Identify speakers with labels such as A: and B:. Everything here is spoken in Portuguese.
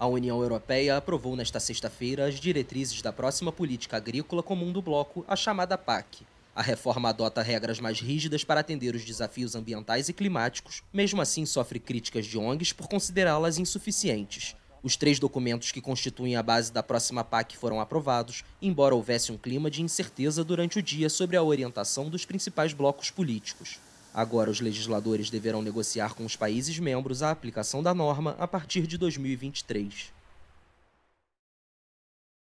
A: A União Europeia aprovou nesta sexta-feira as diretrizes da próxima política agrícola comum do bloco, a chamada PAC. A reforma adota regras mais rígidas para atender os desafios ambientais e climáticos, mesmo assim, sofre críticas de ONGs por considerá-las insuficientes. Os três documentos que constituem a base da próxima PAC foram aprovados, embora houvesse um clima de incerteza durante o dia sobre a orientação dos principais blocos políticos. Agora, os legisladores deverão negociar com os países membros a aplicação da norma a partir de 2023.